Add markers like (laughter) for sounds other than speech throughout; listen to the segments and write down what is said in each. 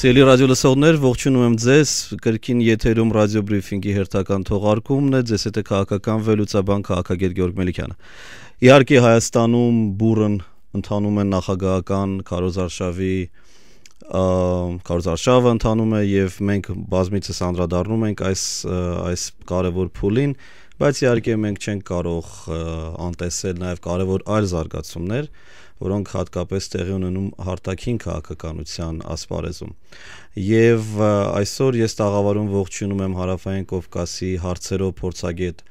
Սիրելի ռադիո լսողներ, ողջունում եմ ձեզ։ Կրկին եթերում ռադիո բրիֆինգի հերթական թողարկումն է։ Ձեզ հետ է քաղաքական վերլուծաբան քաղաքագետ Գեորգ Մելիքյանը։ Իհարկե Հայաստանում բուրըն ընդանում են նախագահական քարոզարշավի քարոզարշավը ընդանում է եւ մենք բազմիցս անդրադառնում ենք այս այս կարևոր փուլին, բայց իհարկե մենք չենք կարող անտեսել նաեւ կարևոր այլ զարգացումներ որոնք հատկապես տեղի ունենում հարտակին քաղաքականության ասպարեզում։ Եվ այսօր ես տաղավարում ողջունում եմ Հարավային Կովկասի հարցերով փորձագետ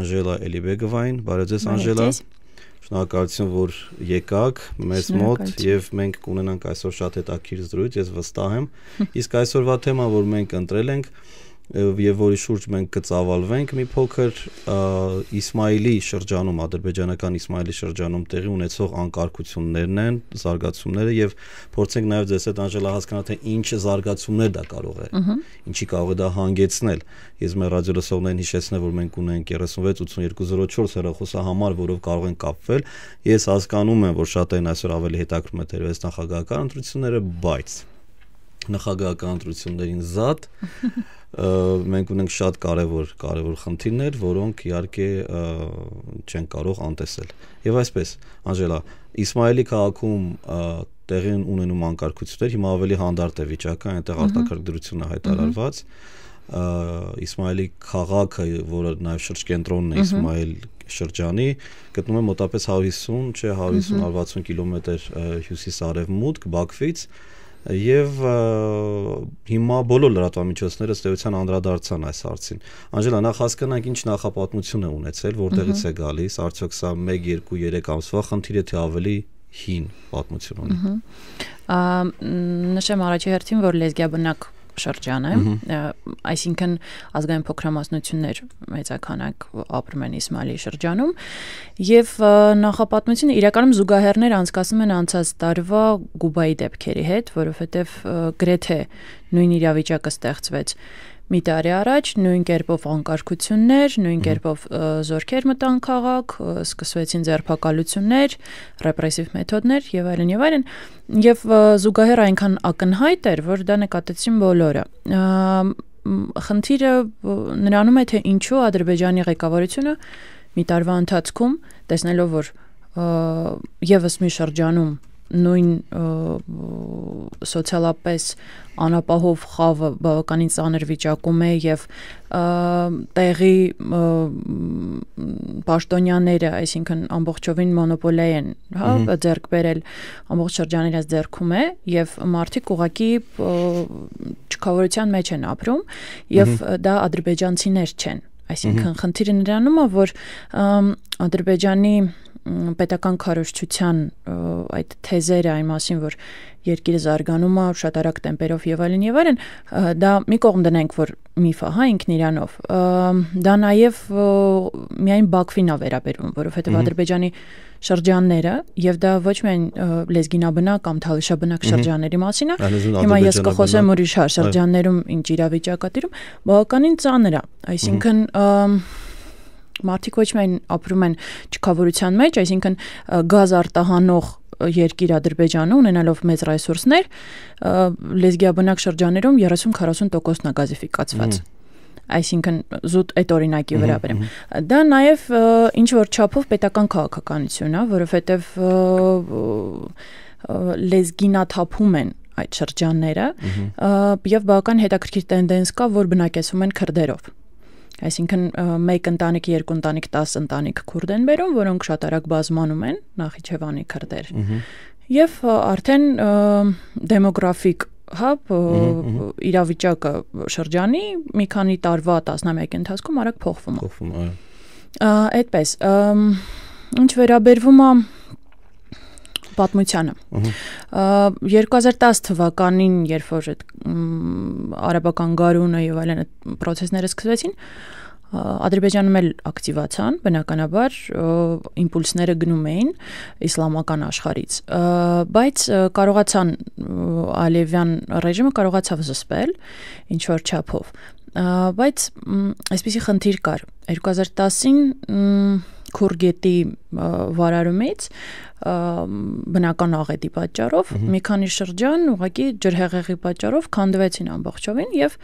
Անժելա Էլիբեգովային, բարև ձեզ Անժելա։ Շնորհակալություն, որ եկաք մեզ մոտ եւ մենք կունենանք այսօր շատ հետաքրքիր զրույց, ես վստահ եմ։ (laughs) Իսկ այսօրվա թեման, որ մենք ընտրել ենք, եւ որի շուրջ մենք կծավալվենք մի փոքր Իսմայիլի շրջանում, ադրբեջանական Իսմայիլի շրջանում տեղի ունեցող անկարգություններն են, զարգացումները եւ փորձենք նաեւ ձեզ հետ Անժելա հասկանալ թե ինչ զարգացումներ դա կարող է, ինչի կարող է դա հանգեցնել։ Ես մեր ռադիո լսողներին հիշեցնեմ, որ մենք ունենք 368204 հեռախոսահամար, որով կարող են կապվել։ Ես հասկանում եմ, որ շատերն այսօր ավելի հետաքրում է դերվես նախագահական ընտրությունները, բայց նախագահական ընտրություններին զատ (laughs) մենք ունենք շատ կարևոր կարևոր խնդիրներ, որոնք իհարկե չեն կարող անտեսել։ Եվ այսպես, Անժելա, Իսմայելի քաղաքում տեղի ունենում անկարգություններ, հիմա ավելի հանդարտ է վիճակը, այնտեղ արտակարգդրությունը հայտարարված։ Իսմայելի քաղաքը, որը նաև շրջկենտրոնն է Իսմայել շրջանի, գտնվում է մոտապես 150, չէ, 150-160 կիլոմետր հյուսիս-արևմուտք Բաքվից, եւ հիմա բոլոր լրատվամիջոցները ըստ էության անդրադարձան այս հարցին։ Անժելա, նախ հասկանանք ինչ նախապատմություն է ունեցել, որտեղից է գալիս, արդյոք սա 1 2 3 ամսվա խնդիր է թե ավելի հին պատմություն ունի։ Ահա։ Նշեմ առաջի հերթին, որ լեզգիաբնակ շրջան է, այսինքն ազգային փոքրամասնություններ մեծականակ ապրում են Իսմալի շրջանում եւ նախապատմությունը իրականում զուգահեռներ անցկացնում են անցած տարվա Գուբայի դեպքերի հետ, որովհետեւ գրեթե նույն իրավիճակը ստեղծվեց մի տարի առաջ նույն կերպով անկարգություններ, նույն կերպով զորքեր մտան քաղաք, սկսվեցին ձերբակալություններ, ռեպրեսիվ մեթոդներ եւ այլն եւ այլն եւ զուգահեռ այնքան ակնհայտ էր, որ դա նկատեցին բոլորը։ Խնդիրը նրանում է թե ինչու Ադրբեջանի ղեկավարությունը մի տարվա ընթացքում տեսնելով որ եւս մի շրջանում նույն սոցիալապես անապահով խավը բավականին ծանր վիճակում է եւ տեղի պաշտոնյաները, այսինքն ամբողջովին մոնոպոլիա են, հա, ձեռք բերել ամբողջ շրջաներից ձեռքում է եւ մարդիկ ուղակի չքավորության մեջ են ապրում եւ դա ադրբեջանցիներ չեն Այսինքն խնդիրը նրանում է, որ Ադրբեջանի պետական քարոշչության այդ թեզերը այն մասին, որ երկիրը զարգանում է շատ արագ տեմպերով եւ այլն եւ այլն, դա մի կողմ դնենք, որ միֆ է, հա, ինքն իրանով։ Դա նաեւ միայն Բաքվին է վերաբերվում, որովհետեւ Ադրբեջանի շրջանները եւ դա ոչ միայն լեզգինաբնակ կամ թալշաբնակ շրջանների մասին է հիմա ես կխոսեմ ուրիշ հա, շրջաններում ինչ իրավիճակա դիրում բավականին ծանր է այսինքն մարդիկ ոչ միայն ապրում են չքավորության մեջ այսինքն գազ արտահանող երկիր Ադրբեջանը ունենալով մեծ ռեսուրսներ լեզգիաբնակ շրջաներում 30-40%-ն է գազիֆիկացված։ mm -hmm այսինքն զուտ այդ օրինակի վրա բերեմ։ Դա նաև ինչ որ չափով պետական քաղաքականություն է, որովհետև լեզգինաթափում են այդ շրջանները եւ բավական հետաքրքիր տենդենս կա, որ բնակեցում են քրդերով։ Այսինքն մեկ ընտանիք, երկու ընտանիք, 10 ընտանիք քուրդ են բերում, որոնք շատ արագ բազմանում են Նախիջևանի քրդեր։ Եվ արդեն դեմոգրաֆիկ հա իրավիճակը շրջանի մի քանի տարվա տասնամյակի ընթացքում արագ փոխվում է։ Փոխվում, այո։ Այդպես, ինչ վերաբերվում է պատմությանը։ 2010 թվականին, երբ որ այդ արաբական գարունը եւ այլն այդ process-ները սկսվեցին, Ադրբեջանում էլ ակտիվացան, բնականաբար իմպուլսները գնում էին իսլամական աշխարից, բայց կարողացան Ալևյան ռեժիմը կարողացավ զսպել ինչ որ չափով։ Բայց այսպիսի խնդիր կար 2010-ին Քուրգետի վարարումից բնական աղետի պատճառով մի քանի շրջան ուղղակի ջրհեղեղի պատճառով քանդվեցին ամբողջովին եւ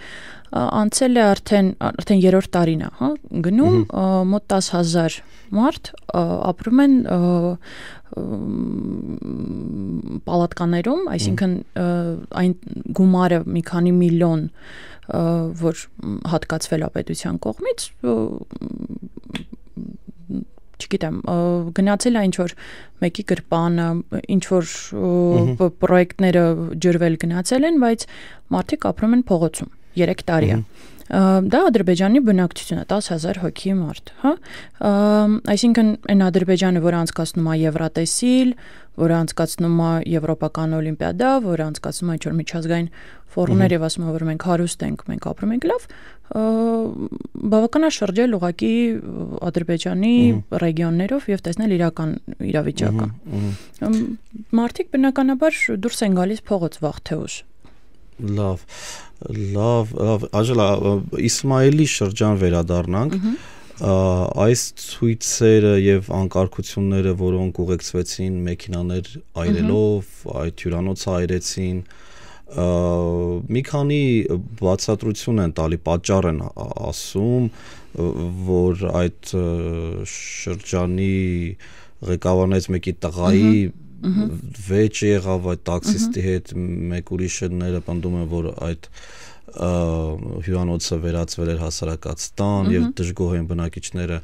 անցել է արդեն արդեն երրորդ տարին է, հա, գնում մոտ 10000 մարդ ապրում են պալատկաներում, այսինքն այն գումարը մի քանի միլիոն որ հատկացվել է պետության կողմից չգիտեմ, գնացել այն ինչ որ մեկի գրպանը, ինչ որ պրոյեկտները ջրվել գնացել են, բայց մարդիկ ապրում են փողոցում 3 տարի է։ Դա Ադրբեջանի բնակչությունն է 10000 հոգի մարդ, հա։ Այսինքն այն Ադրբեջանը, որ անցկացնում է Եվրատեսիլ, որ անցկացնում է Եվրոպական Օլիմպիադա, որ անցկացնում է ինչ-որ միջազգային ֆորումներ եւ ասում է, որ մենք հարուստ ենք, մենք ապրում ենք լավ, բավական է շրջել ուղակի Ադրբեջանի ռեգիոններով եւ տեսնել իրական իրավիճակը։ Մարտիկ բնականաբար դուրս են գալիս փողոց վաղ թե ուշ։ Լավ, լավ, լավ, Աժելա Իսմայելի շրջան վերադառնանք։ Այս ցույցերը եւ անկարգությունները, որոնք ուղեկցվեցին մեքենաներ այրելով, այդ հյուրանոցը այրեցին, այ մի քանի բացատրություն են տալի, պատճառ են ասում, որ այդ շրջանի ղեկավարներից մեկի տղայի վեճ եղավ այդ տաքսիստի հետ, մեկ ուրիշները պնդում են, որ այդ հյուրանոցը վերածվել էր հասարակած տան եւ դժգոհ են բնակիչները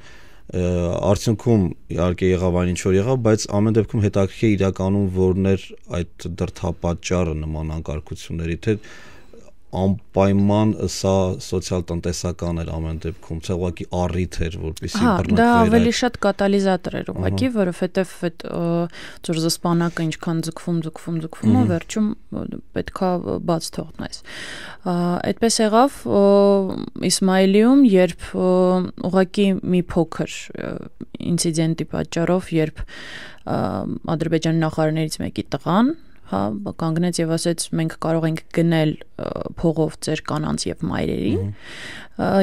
արդյունքում իհարկե եղավ այն ինչ որ եղավ, բայց ամեն դեպքում հետաքրքիր իրականում որն էր այդ դրթապաճառը նման անկարգությունների, թե անպայման սա սոցիալ-տնտեսական էր ամեն դեպքում, չէ՞ ուղղակի առիթ էր, որպեսզի բռնկվեր։ Հա, դա ավելի շատ կատալիզատոր էր ուղղակի, որովհետև այդ ծորզսպանակը ինչքան ձգվում, ձգվում, ձգվում, վերջում պետքա բաց թողնես։ Այդպես եղավ Իսմայելիում, երբ ուղղակի մի փոքր ինցիդենտի պատճառով, երբ Ադրբեջանի նախարարներից մեկի տղան հա, կանգնեց եւ ասեց մենք կարող ենք գնել փողով ձեր կանանց եւ մայրերին։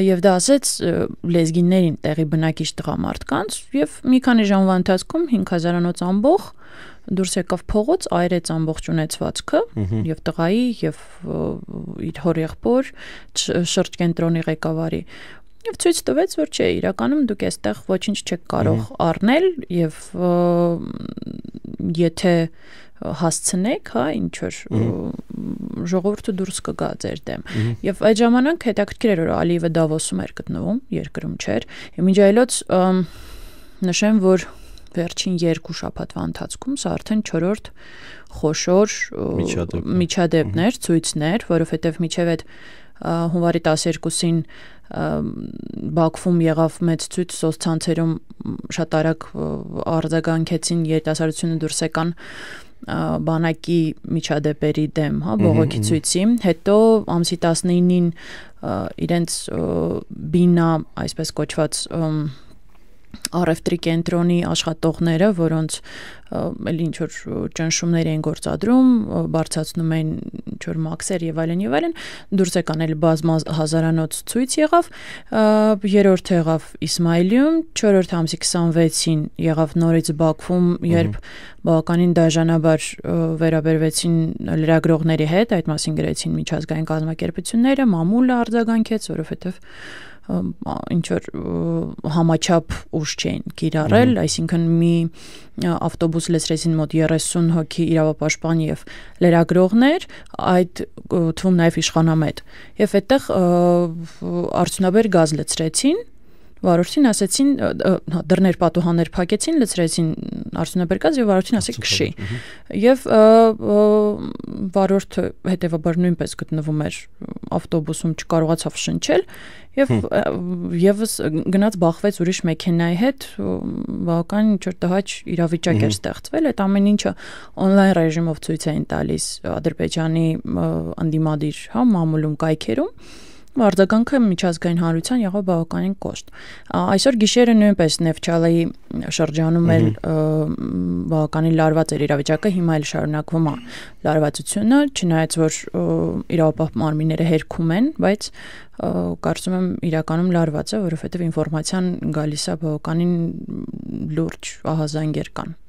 Եվ դա ասեց լեզգիներին, տեղի բնակիչ տղամարդկանց եւ մի քանի ժամվա ընթացքում 5000-անոց ամբող դուրս եկավ փողոց, այրեց ամբողջ ունեցվածքը եւ տղայի եւ իր հոր եղբոր շրջկենտրոնի ղեկավարի եւ ցույց տվեց, որ չէ, իրականում դուք այստեղ ոչինչ չեք կարող առնել եւ եթե և, հասցնեք, հա, ինչ որ ժողովուրդը դուրս կգա ձեր դեմ։ Եվ այդ ժամանակ հետաքրքիր էր, որ Ալիևը Դավոսում էր գտնվում, երկրում չէր։ Եվ մինչ այլոց նշեմ, որ վերջին երկու շաբաթվա ընթացքում սա արդեն 4-րդ խոշոր միջադեպն էր, ցույցն էր, որովհետև միջև այդ հունվարի 12-ին Բաքվում եղավ մեծ ցույց սոցցանցերում շատ արագ արձագանքեցին երիտասարդությունը դուրս եկան բանակի միջադեպերի դեմ, հա, բողոքի ցույցի, հետո ամսի 19-ին իրենց բինա, այսպես կոչված առևտրի կենտրոնի աշխատողները, որոնց էլ ինչ որ ճնշումներ են գործադրում, բարձացնում են ինչ որ մաքսեր եւ այլն եւ այլն, դուրս եկան էլ բազմազ հազարանոց ցույց եղավ, երրորդը եղավ Իսմայելիում, 4-րդ ամսի 26-ին եղավ նորից Բաքվում, երբ բավականին դաժանաբար վերաբերվեցին լրագրողների հետ, այդ մասին գրեցին միջազգային կազմակերպությունները, մամուլը արձագանքեց, որովհետեւ ինչ որ համաչափ ուժ չէին կիրառել, այսինքն մի ավտոբուս լցրեցին մոտ 30 հոգի իրավապաշտպան եւ լրագրողներ, այդ թվում նաեւ իշխանամետ։ Եվ այդտեղ արդյունաբեր գազ լցրեցին վարորդին ասեցին հա, դռներ պատուհաններ փակեցին, լցրեցին արցունաբերկած եւ վարորդին ասեց քշի։ Եվ վարորդը հետեւաբար նույնպես գտնվում էր ավտոբուսում չկարողացավ շնչել եւ եւս գնաց բախվեց ուրիշ մեքենայի հետ բավական չորտահաճ իրավիճակ էր ստեղծվել այդ ամեն ինչը on-line ռեժիմով ցույց էին տալիս Ադրբեջանի անդիմադիր հա մամուլում կայքերում Արձագանքը միջազգային հանրության եղավ բավականին կոշտ։ Այսօր գիշերը նույնպես Նևչալայի շրջանում էլ բավականին լարված էր իրավիճակը, հիմա էլ շարունակվում է լարվածությունը, չնայած որ իրավապահ մարմինները հերքում են, բայց կարծում եմ իրականում լարված է, որովհետև ինֆորմացիան գալիս է բավականին լուրջ ահազանգեր կան։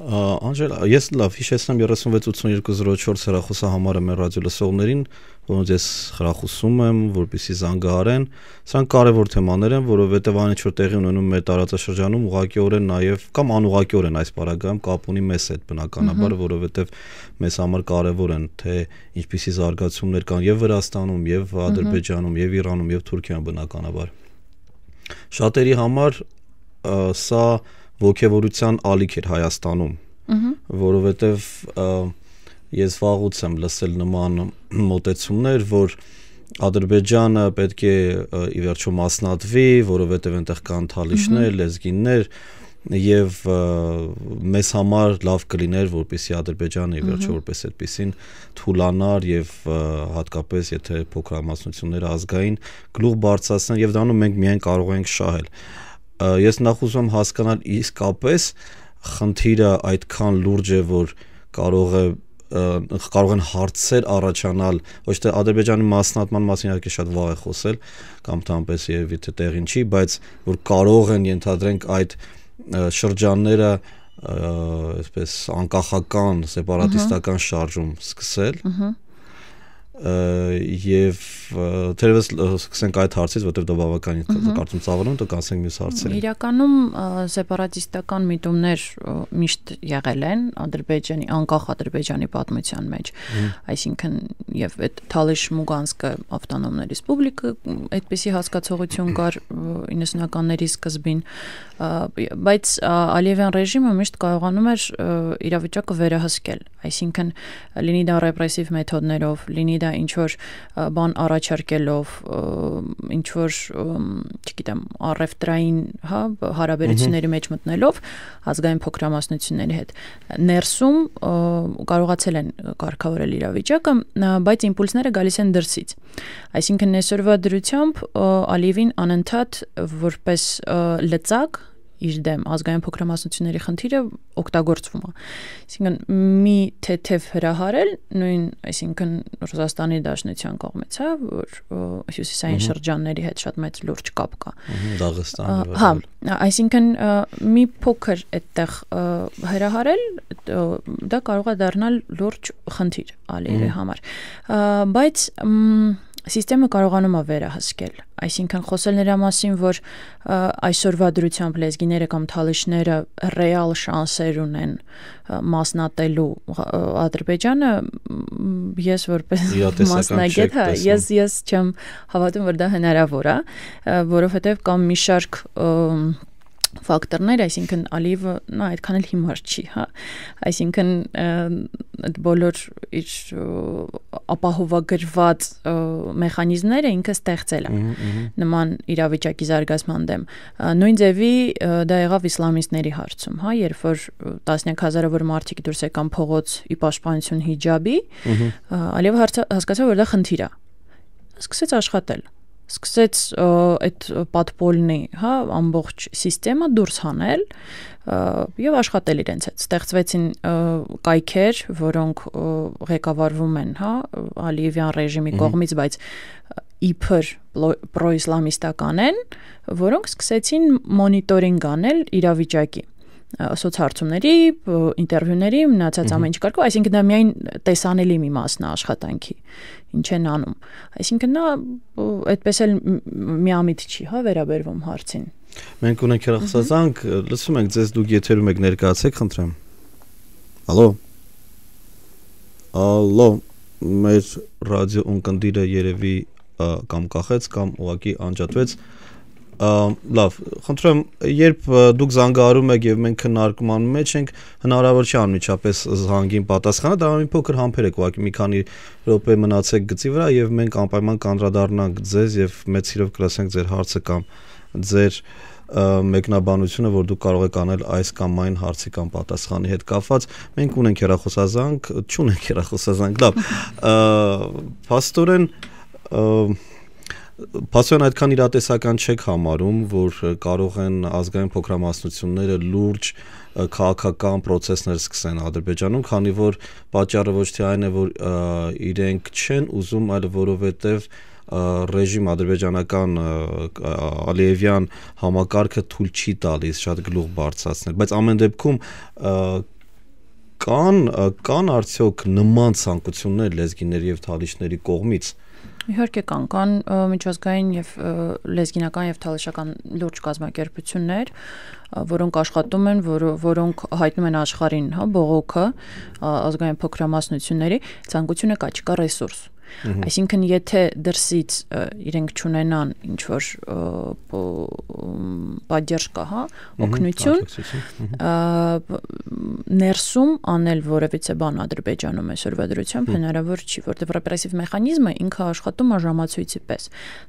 Անջել, ես լավ հիշեցնեմ 368204 հեռախոսահամարը մեր ռադիոլսողներին, որոնց ես հրախուսում եմ, որպիսի զանգահարեն։ Սրանք կարևոր թեմաներ են, որովհետև այն ինչ որ տեղի ունենում մեր տարածաշրջանում ուղղակիորեն նաև կամ անուղղակիորեն այս պարագայում կապ ունի մեզ հետ բնականաբար, որովհետև մեզ համար կարևոր են թե ինչպիսի զարգացումներ կան եւ Վրաստանում, եւ Ադրբեջանում, եւ Իրանում, եւ Թուրքիայում բնականաբար։ Շատերի համար սա և ողքեվորության ալիք էր Հայաստանում։ Ահա։ Որովհետև ես վաղուց եմ լսել նման մտեցումներ, որ Ադրբեջանը պետք է ի վերջո մասնատվի, որովհետև այնտեղ կան թալիշներ, լեզգիններ եւ մեզ համար լավ կլիներ, որպեսի Ադրբեջանը ի վերջո որպես այդպեսին թուլանար եւ հատկապես եթե փոքր ամասնությունները ազգային գլուխ բարձրացնեն եւ դառնում մենք միայն կարող ենք շահել։ Ա ես նախ ուզում հասկանալ իսկապես խնդիրը այդքան լուրջ է որ կարող է կարող են հարցեր առաջանալ ոչ թե ադրբեջանի մասնատման մասին իհարկե շատ վաղ է խոսել կամ թամպես երևի թե տեղին չի բայց որ կարող են ենթադրենք այդ շրջանները այսպես անկախական սեպարատիստական շարժում սկսել ըհը եւ թերևս սկսենք այդ հարցից, որտեղ դա բավականին կարծում ծավալուն, դուք ասենք մյուս հարցերը։ Իրականում սեպարատիստական միտումներ միշտ եղել են Ադրբեջանի անկախ Ադրբեջանի պատմության մեջ։ Այսինքն եւ այդ Թալիշ Մուգանսկը ավտոնոմներ ռեսպուբլիկա այդպիսի հասկացողություն կար 90-ականների սկզբին, բայց Ալիևյան ռեժիմը միշտ կարողանում էր իրավիճակը վերահսկել։ Այսինքն լինի դա ռեպրեսիվ մեթոդներով, լինի դա է ինչ որ բան առաջարկելով, ինչ որ, չգիտեմ, առևտրային, հա, հարաբերությունների մեջ մտնելով ազգային փոքրամասնությունների հետ։ Ներսում կարողացել են կարգավորել իրավիճակը, բայց իմպուլսները գալիս են դրսից։ Այսինքն այսօրվա դրությամբ Ալիևին անընդհատ որպես լծակ իր դեմ ազգային փոքրամասնությունների խնդիրը օգտագործվում է։ Այսինքն մի թեթև հրահարել նույն, այսինքն Ռուսաստանի Դաշնության կողմից, հա, որ հյուսիսային շրջանների հետ շատ մեծ լուրջ կապ կա։ Դաղստանի վրա։ Հա, այսինքն մի փոքր այդտեղ հրահարել դա կարող է դառնալ լուրջ խնդիր ալիերի համար։ Բայց Սիստեմը կարողանում է վերահսկել, այսինքն խոսել նրա մասին, որ այսօրվա դրությամբ լեզգիները կամ թալիշները ռեալ շանսեր ունեն մասնատելու Ադրբեջանը, ես որպես մասնագետ, հա, ես ես չեմ հավատում, որ դա հնարավոր է, որովհետև կամ մի շարք և, ֆակտորներ, այսինքն Ալիևը նա այդքան էլ հիմար չի, հա։ Այսինքն այդ բոլոր իր ապահովագրված մեխանիզմները ինքը ստեղծել է նման իրավիճակի զարգացման դեմ։ Նույն ձևի դա եղավ իսլամիստների հարցում, հա, երբ որ տասնյակ հազարավոր մարդիկ դուրս եկան փողոց ի պաշտպանություն հիջաբի, Ալիևը հասկացավ, որ դա խնդիր է։ Սկսեց աշխատել սկսեց այդ պատպոլնի, հա, ամբողջ համակարգը դուրս հանել եւ աշխատել իրենց հետ։ Ստեղծվեցին կայքեր, որոնք ղեկավարվում են, հա, Ալիևյան ռեժիմի կողմից, բայց իբր պրոիսլամիստական են, որոնք սկսեցին մոնիտորինգ անել իրավիճակի սոցհարցումների, ինտերվյուների, մնացած ամեն ինչ կարգով, այսինքն դա միայն տեսանելի մի մասն է աշխատանքի, ինչ են անում։ Այսինքն նա այդպես էլ միամիտ չի, հա, վերաբերվում հարցին։ Մենք ունենք հեռախոսազանգ, լսում ենք ձեզ, դուք եթերում եք ներկայացեք, խնդրեմ։ Ալո։ Ալո, մեր ռադիո ունկնդիրը երևի կամ կախեց կամ ուղակի անջատվեց լավ, խնդրեմ, երբ դուք զանգարում եք եւ մենք քննարկման մեջ ենք, հնարավոր չէ անմիջապես զանգին պատասխանը, դա մի փոքր համբերեք, ուղղակի մի քանի րոպե մնացեք գծի վրա եւ մենք անպայման կանդրադառնանք ձեզ եւ մեծ սիրով կլսենք ձեր հարցը կամ ձեր մեկնաբանությունը, որ դուք կարող եք անել այս կամ այն հարցի կամ պատասխանի հետ կապված։ Մենք ունենք հերախոսազանգ, չունենք հերախոսազանգ, լավ։ Փաստորեն Փաստորեն այդքան իրատեսական չեք համարում, որ կարող են ազգային փոքրամասնությունները լուրջ քաղաքական process-ներ սկսեն Ադրբեջանում, քանի որ պատճառը ոչ թե այն է, որ իրենք չեն ուզում, այլ որովհետև ռեժիմ ադրբեջանական ալիևյան համակարգը թույլ չի տալիս շատ գլուխ բարձրացնել, բայց ամեն դեպքում կան կան արդյոք նման ցանկություններ լեզգիների եւ թալիշների կողմից, Իհարկե կան, կան միջազգային եւ լեզգինական եւ թալեշական լուրջ կազմակերպություններ, որոնք աշխատում են, որ, որոնք հայտնում են աշխարհին, հա, բողոքը ազգային փոքրամասնությունների ցանկությունը կա, չկա ռեսուրս։ Այսինքն եթե դրսից իրենք ճանենան ինչ որ паддержка, հա, օգնություն, ներսում անել որևիցե բան Ադրբեջանում այսօրվա դրությամբ հնարավոր չի, որտեղ ռեպրեսիվ մեխանիզմը ինքը աշխատում է ժամացույցի պես,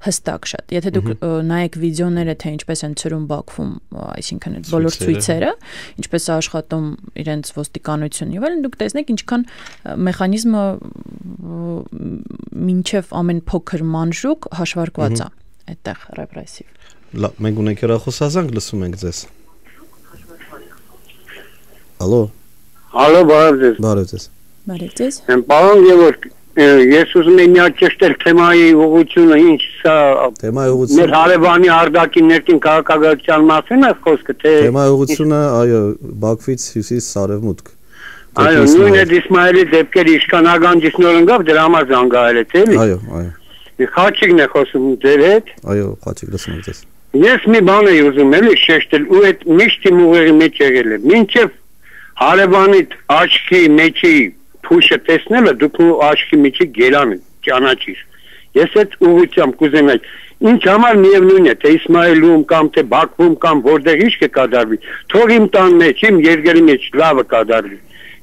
հստակ շատ։ Եթե դուք նայեք վիդեոները, թե ինչպես են ծրում Բաքվում, այսինքն այդ բոլոր ցույցերը, ինչպես է աշխատում իրենց ոստիկանությունն եւ այլն, դուք տեսնեք ինչքան մեխանիզմը մինչև ամեն փոքր մանժուկ հաշվարկված է այդտեղ ռեպրեսիվ։ Լավ, մենք ունենք հեռախոսազանգ, լսում ենք ձեզ։ Ալո։ Ալո, բարև ձեզ։ Բարև ձեզ։ Բարև ձեզ։ Պարոն Գևորգ, ես ուզում եմ միած ճշտել թեմայի ուղղությունը, ինչ սա Թեմայի ուղղությունը։ Մեր Հարևանի արդակի ներքին քաղաքագործության մասին է խոսքը, թե Թեմայի ուղղությունը, այո, Բաքվից հյուսիս արևմուտք։ Այո, նույն է Իսմայելի դեպքերը իշխանական ճշնորհնգով դրա համար զանգահարել է, էլի։ Այո, այո։ Մի խաչիկն է խոսում ձեր հետ։ Այո, խաչիկ լսում եմ ձեզ։ Ես մի բան եմ ուզում էլի շեշտել ու այդ միշտ իմ ուղերի մեջ եղել է։ Մինչև հարևանի աչքի մեջի փուշը տեսնելը դուք ու աչքի մեջի գերան ճանաչիր։ Ես այդ ուղությամբ կուզենայի ինչ համար միևնույն է թե Իսմայելում կամ թե Բաքվում կամ որտեղ ինչ կկատարվի թող իմ տան մեջ իմ երկրի մեջ լավը կատարվի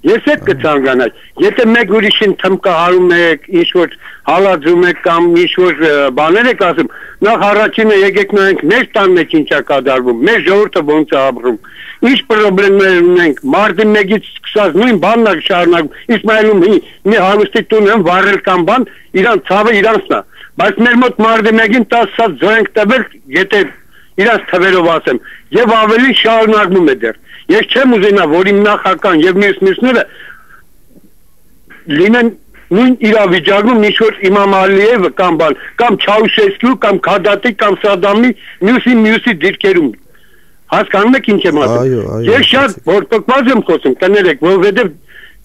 Ես էլ կցանկանայի։ Եթե մեկ ուրիշին թմկահարում եք, ինչ որ հալածում եք կամ ինչ որ բաներ եք ասում, նախ առաջինը եկեք նայենք մեր տան մեջ ինչա կատարվում, մեր ժողովուրդը ոնց է ապրում։ Ինչ խնդիրներ ունենք, մարտի 1-ից սկսած նույն բանն է շարունակվում։ Իսմայելում մի հարուստի տուն են վառել կամ բան, իրան ցավը իրանցն է։ Բայց մեր մոտ մարտի 1-ին 10 սած զոհենք տվել, եթե իրանց թվերով ասեմ, եւ ավելի շարունակվում է դեռ։ Ես չեմ ուզենա, որ իմ նախական եւ մյուս մյուսները լինեն նույն իրավիճակում ինչ որ Իմամ Ալիևը կամ բան, կամ Չաուշեսկու, կամ Քադատի, կամ Սադամի մյուսի մյուսի դիրքերում։ Հասկանում եք ինչ եմ ասում։ Ես շատ որպտված եմ խոսում, կներեք, որովհետեւ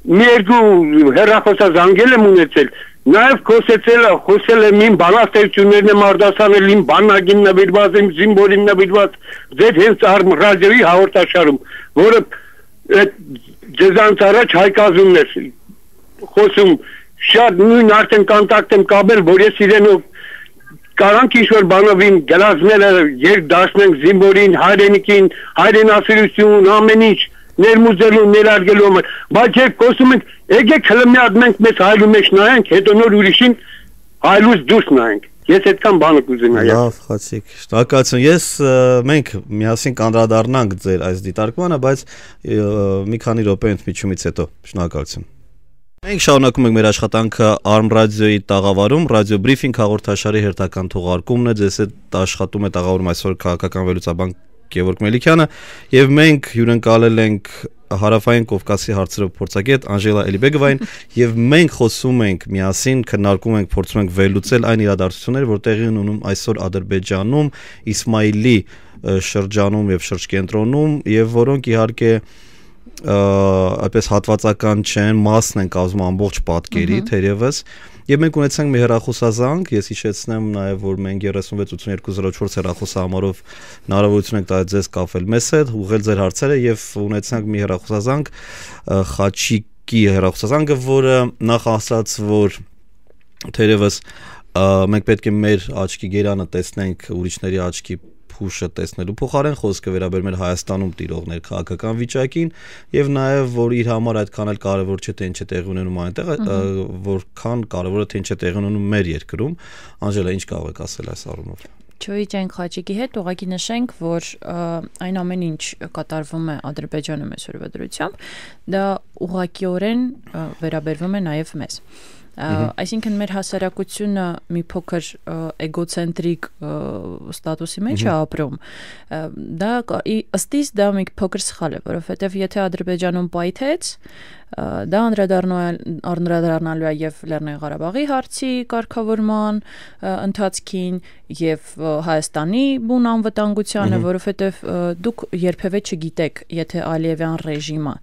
մի երկու հերախոսա զանգել եմ ունեցել նաև խոսեցել խոսել եմ իմ բանաստեղծություններն եմ արդասանել իմ բանագին նվիրված իմ զինվորին նվիրված ձեր հենց արմ ռադիոյի հաղորդաշարում որը ձեզանց առաջ հայկազումն էր խոսում շատ նույն արդեն կոնտակտ եմ կապել որ ես իրենով կարանք ինչ որ բանով իմ գլազները երկ դաշնենք զինվորին հայրենիքին հայրենասիրություն ամեն ինչ ներմուծելու, ներարգելու համար, բայց երբ խոսում ենք, եկեք հլը մի հատ մենք մեզ հայլու մեջ նայենք, հետո նոր ուրիշին հայլուց դուրս նայենք։ Ես այդքան բանը կուզենայի։ Լավ, խացիկ։ Շտակացում։ Ես մենք միասին կանդրադառնանք ձեր այս դիտարկմանը, բայց մի քանի րոպե ընդմիջումից հետո։ Շնորհակալություն։ Մենք շարունակում ենք մեր աշխատանքը Arm Radio-ի տաղավարում, Radio Briefing հաղորդաշարի հերթական թողարկումն է, ձեզ հետ աշխատում է տաղավարում այսօր քաղաքական վերլուծաբան Գևորգ Մելիքյանը եւ մենք հյուրընկալել ենք հարավային Կովկասի հարցերով փորձագետ Անժելա Էլիբեգովային (laughs) եւ մենք խոսում ենք միասին, քննարկում ենք, փորձում ենք վերլուծել այն իրադարձությունները, որ տեղի են ունում այսօր Ադրբեջանում, Իսմայիլի շրջանում եւ շրջկենտրոնում եւ որոնք իհարկե այդպես հատվածական չեն, մասն են կազմում ամբողջ պատկերի, թերևս, mm -hmm Եվ մենք ունեցանք մի հեռախոսազանգ, ես հիշեցնեմ նաև որ մենք 368204 հեռախոսահամարով հնարավորություն ենք տալիս ձեզ կապել մեզ հետ, ուղղել ձեր հարցերը եւ ունեցանք մի հեռախոսազանգ Խաչիկի հեռախոսազանգը, որը նախ ասաց, որ թերևս մենք պետք է մեր աչքի գերանը տեսնենք ուրիշների աչքի հուշը տեսնելու փոխարեն խոսքը վերաբերում էր Հայաստանում տիրող ներքաղաքական վիճակին եւ նաեւ որ իր համար այդքան էլ կարեւոր չէ թե ինչ է տեղի ունենում այնտեղ, որքան կարեւոր է թե ինչ է տեղի ունենում մեր երկրում։ Անժելա, ինչ կարող եք ասել այս առումով։ Չոյջենք խաչիկի հետ ուղակի նշենք, որ այն ամեն ինչ կատարվում է Ադրբեջանում այսօրվա դրությամբ, դա ուղղակիորեն վերաբերվում է նաև մեզ։ Ա, Այսինքն մեր հասարակությունը մի փոքր էգոցենտրիկ ստատուսի մեջ է ապրում։ Դա ըստիս դա մի փոքր սխալ է, որովհետև եթե Ադրբեջանում պայթեց, Դա անդրադառնալու է եւ Լեռնային Ղարաբաղի հարցի կարգավորման ընթացքին եւ Հայաստանի բուն անվտանգությանը, որովհետեւ դուք երբևէ չգիտեք, եթե Ալիևյան ռեժիմը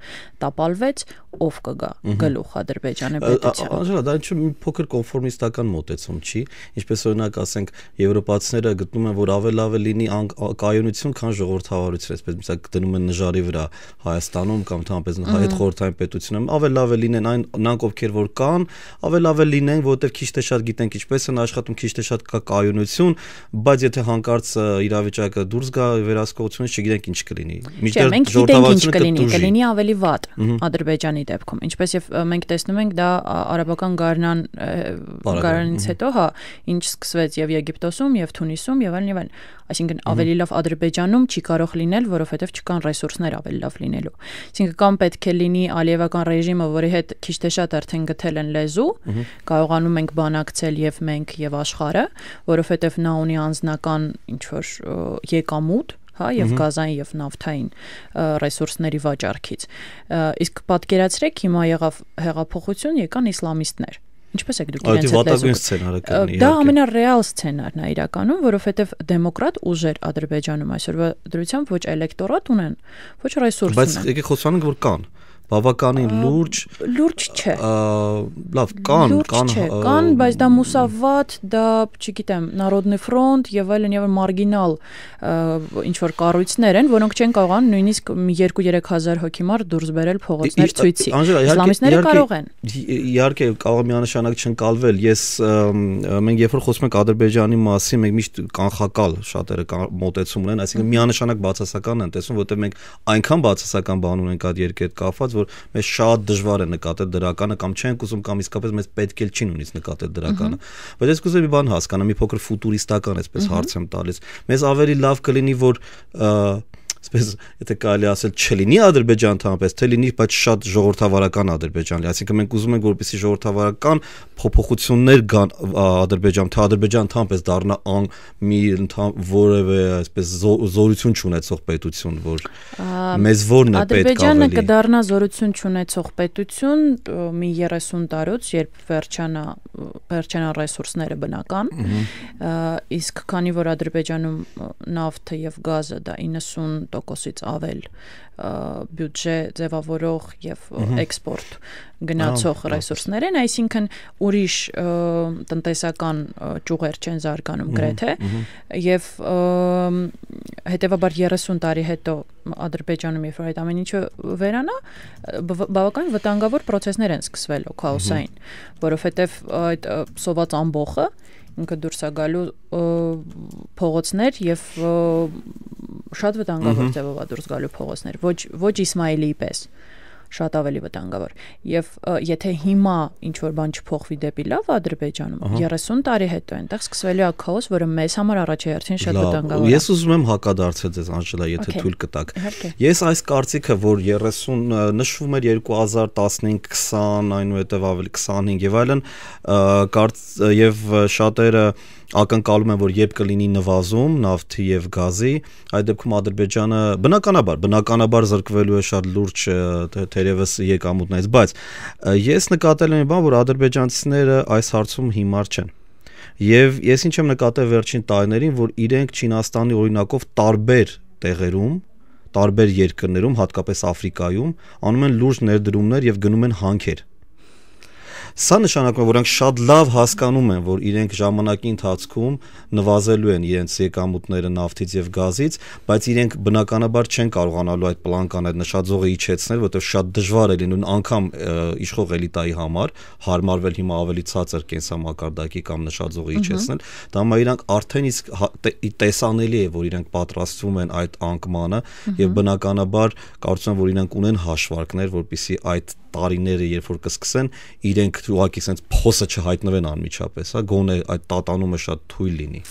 տապալվեց, ով կգա գլուխ Ադրբեջանի պետության։ Անժելա, դա ինչ մի փոքր կոնֆորմիստական մոտեցում չի, ինչպես օրինակ ասենք եվրոպացիները գտնում են, որ ավել լավ է լինի կայունություն, քան ժողովրդավարություն, այսպես միսա դնում են նժարի վրա Հայաստանում կամ թամպես հայ հետ խորհրդային պետությունը անում, ավել լավ է լինեն այն նրանք, ովքեր որ կան, ավել լավ է լինեն, որովհետև քիչ թե շատ գիտենք ինչպես են աշխատում, քիչ թե շատ կա կայունություն, բայց եթե հանկարծ իրավիճակը դուրս գա վերահսկողությունը, չգիտենք ինչ կլինի։ Միջդեռ ժողովրդավարությունը կլինի, կլինի ավելի վատ Ադրբեջանի դեպքում, ինչպես եւ մենք տեսնում ենք դա արաբական գարնան գարանից հետո, հա, ինչ սկսվեց եւ Եգիպտոսում եւ Թունիսում եւ այլն եւ այլն։ Այսինքն ավելի լավ Ադրբեջանում չի կարող լինել, որովհետև չկան ռեսուրսներ ավելի լավ լինելու։ Այսինքն կամ պետք է լինի ալիևական ռեժիմը, որի հետ քիչ թե շատ արդեն գթել են լեզու, կարողանում ենք բանակցել եւ մենք եւ աշխարհը, որովհետև նա ունի անձնական ինչ որ եկամուտ, հա, եւ գազային եւ նավթային ռեսուրսների վաճառքից։ Իսկ պատկերացրեք, հիմա եղավ հեղափոխություն, եկան իսլամիստներ։ Ինչպես եք դուք իրենց հետ լեզու։ սցենարը Դա ամենարեալ սցենարն է իրականում, որովհետև դեմոկրատ ուժեր Ադրբեջանում այսօրվա դրությամբ ոչ էլեկտորատ ունեն, ոչ ռեսուրս ունեն։ Բայց եկեք խոսանք որ կան բավականին լուրջ լուրջ չէ լավ կան կան կան բայց դա մուսավատ դա չգիտեմ Narodный front եւ այլն եւ մարգինալ ինչ որ կառույցներ են որոնք չեն կարողան նույնիսկ 2-3000 հոգի մար դուրս բերել փողոցներ ցույցի իսլամիստները կարող են իհարկե կարող միանշանակ չընկալվել ես մենք երբ որ խոսում ենք Ադրբեջանի մասին մենք միշտ կանխակալ շատերը մոտեցում ունեն այսինքն միանշանակ բացասական են տեսնում որովհետեւ մենք այնքան բացասական բան ունենք այդ երկրի հետ կապված որ մեզ շատ դժվար է նկատել դրականը կամ չենք ուզում կամ իսկապես մեզ պետք էլ չի նույնիսկ նկատել դրականը բայց ես կուզեի մի բան հասկանամ մի փոքր ֆուտուրիստական այսպես հարց եմ տալիս մեզ ավելի լավ կլինի որ այսպես եթե կարելի ասել չլինի Ադրբեջան ընդհանրապես, թե լինի, բայց շատ ժողովրդավարական Ադրբեջան լի, այսինքն մենք ուզում ենք որպեսի ժողովրդավարական փոփոխություններ կան Ադրբեջան, թե Ադրբեջան ընդհանրապես դառնա ան մի որևէ այսպես զորություն չունեցող պետություն, որ մեզ որն է պետք ավելի։ Ադրբեջանը կդառնա զորություն չունեցող պետություն մի 30 տարուց, երբ վերջանա վերջանան ռեսուրսները բնական։ Իսկ քանի որ Ադրբեջանում նավթը եւ գազը դա 90 30%-ից ավել բյուջե ձևավորող եւ էքսպորտ գնացող ռեսուրսներ են, այսինքն ուրիշ տնտեսական ճյուղեր չեն զարգանում գրեթե եւ հետեւաբար 30 տարի հետո Ադրբեջանում երբ որ այդ ամեն ինչը վերանա, բավական վտանգավոր process-ներ են սկսվել օքաոսային, որովհետեւ այդ սոված ամբողը ինքը դուրս է գալու փողոցներ եւ շատ վտանգավոր ձևով է դուրս գալու փողոցներ ոչ ոչ Իսմայելի պես շատ ավելի վտանգավոր։ Եվ եթե հիմա ինչ որ բան չփոխվի դեպի լավ Ադրբեջանում, 30 տարի հետո այնտեղ սկսվելու է քաոս, որը մեզ համար առաջերտին շատ վտանգավոր է։ Ես ուզում եմ հակադարձել ձեզ Անջելա, եթե թույլ կտաք։ Ես այս կարծիքը, որ 30 նշվում էր 2015-20, այնուհետև ավելի 25 եւ այլն, կարծ եւ շատերը ակնկալում են, որ երբ կլինի նվազում նավթի եւ գազի, այդ դեպքում Ադրբեջանը բնականաբար, բնականաբար զրկվելու է շատ լուրջ թերևս եկամուտներից, բայց ես նկատել եմ բան, որ ադրբեջանցիները այս հարցում հիմար չեն։ Եվ ես ինչ եմ նկատել վերջին տարիներին, որ իրենք Չինաստանի օրինակով տարբեր տեղերում տարբեր երկրներում, հատկապես Աֆրիկայում, անում են լուրջ ներդրումներ եւ գնում են հանքեր։ Սա նշանակում է, որ իրենք շատ լավ հասկանում են, որ իրենք ժամանակի ընթացքում նվազելու են իրենց եկամուտները նավթից եւ գազից, բայց իրենք բնականաբար չեն կարողանալու այդ պլան կան այդ նշաձողը իջեցնել, որտեղ շատ դժվար է լինում անգամ իշխող էլիտայի համար հարմարվել հիմա ավելի ցածր կենսամակարդակի կամ նշաձողի իջեցնել, դա հիմա իրանք արդեն իսկ հա, տեսանելի է, որ իրենք պատրաստվում են այդ անկմանը եւ բնականաբար կարծում եմ, որ իրենք ունեն հաշվարկներ, որպիսի այդ տարիները երբ որ կսկսեն, իրենք ուղղակի sense փոսը չհայտնվեն անմիջապես, հա, գոնե այդ տատանումը շատ թույլ լինի։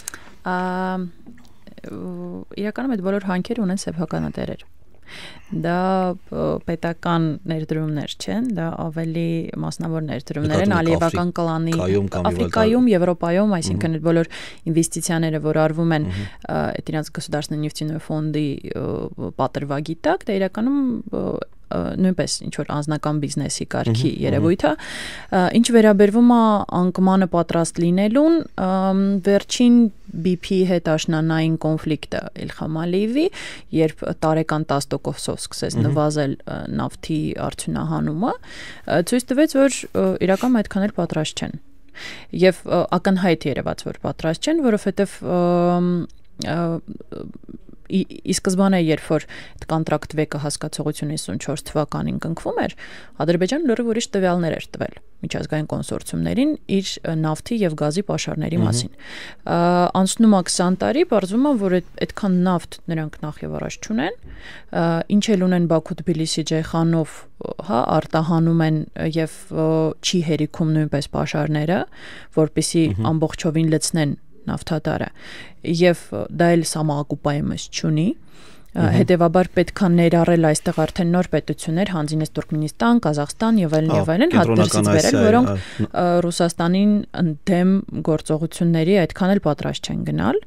Իրականում այդ բոլոր հանքերը ունեն սեփականատերեր։ Դա պետական ներդրումներ չեն, դա ավելի մասնավոր ներդրումներ են ալիևական կլանի Աֆրիկայում, Եվրոպայում, այսինքն այդ բոլոր ինվեստիցիաները, որ արվում են այդ իրանց Государственный нефтяной фондի պատրվագի տակ, դա իրականում նույնպես ինչ որ անձնական բիզնեսի կարգի երևույթը ինչ վերաբերվում է անկմանը պատրաստ լինելուն վերջին BP-ի հետ աշնանային կոնֆլիկտը Իլխամ Ալիևի, երբ տարեկան 10%-ով սկսեց նվազել նավթի արդյունահանումը, ցույց տվեց, որ իրական այդքան էլ պատրաստ չեն։ Եվ ակնհայտ երևաց, որ պատրաստ չեն, որովհետև ի սկզբանե երբ որ այդ կոնտրակտ վեկը հասկացողություն 54 թվականին կնքվում էր, Ադրբեջանը լրիվ ուրիշ տվյալներ էր տվել միջազգային կոնսորցիումներին իր նավթի եւ գազի պաշարների մասին։ Անցնում է 20 տարի, բարձվում է, որ այդքան նավթ նրանք նախ եւ առաջ չունեն, ինչ էլ ունեն Բաքու Թբիլիսի Ջեխանով, հա, արտահանում են եւ չի հերիքում նույնպես պաշարները, որpիսի ամբողջովին լցնեն նավթատարը եւ դա էլ սամաակուպայումս չունի հետեւաբար պետք է ներառել այստեղ արդեն նոր պետություններ, հանձինես Թուրքմենստան, Ղազախստան եւ այլն եւ այլն հատկերից վերել, որոնք Ռուսաստանին դեմ գործողությունների այդքան էլ պատրաստ չեն գնալ։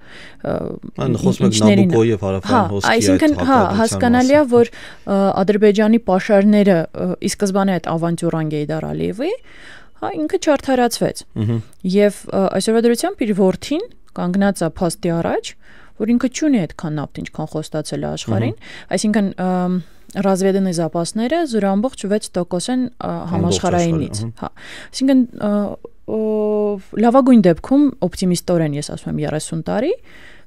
Այն խոսում եք Նաբուկո եւ հա, Հարավային հոսքի այդ Այսինքն, հա, հասկանալի է, որ Ադրբեջանի պաշարները ի սկզբանե այդ ավանտյուրան Գեյդար Ալիևի հա ինքը չարթարացվեց։ Եվ այսօրվա դրությամբ իր worth-ին կանգնած է փաստի առաջ, որ ինքը ճունի այդքան ապտ, ինչքան խոստացել է աշխարհին, այսինքն Разведенные запасները 0.6% են համաշխարայինից, հա։ Այսինքն լավագույն դեպքում օպտիմիստորեն ես ասում եմ 30 տարի,